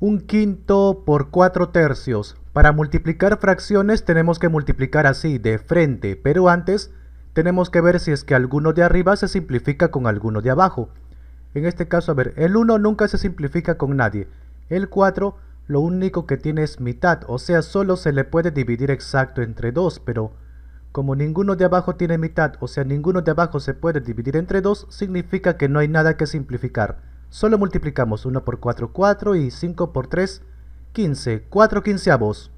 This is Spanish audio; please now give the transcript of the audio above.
un quinto por cuatro tercios. Para multiplicar fracciones tenemos que multiplicar así, de frente, pero antes tenemos que ver si es que alguno de arriba se simplifica con alguno de abajo. En este caso, a ver, el 1 nunca se simplifica con nadie. El 4 lo único que tiene es mitad, o sea, solo se le puede dividir exacto entre 2, pero como ninguno de abajo tiene mitad, o sea, ninguno de abajo se puede dividir entre 2, significa que no hay nada que simplificar. Solo multiplicamos 1 por 4, 4 y 5 por 3, 15. 4 quinceavos.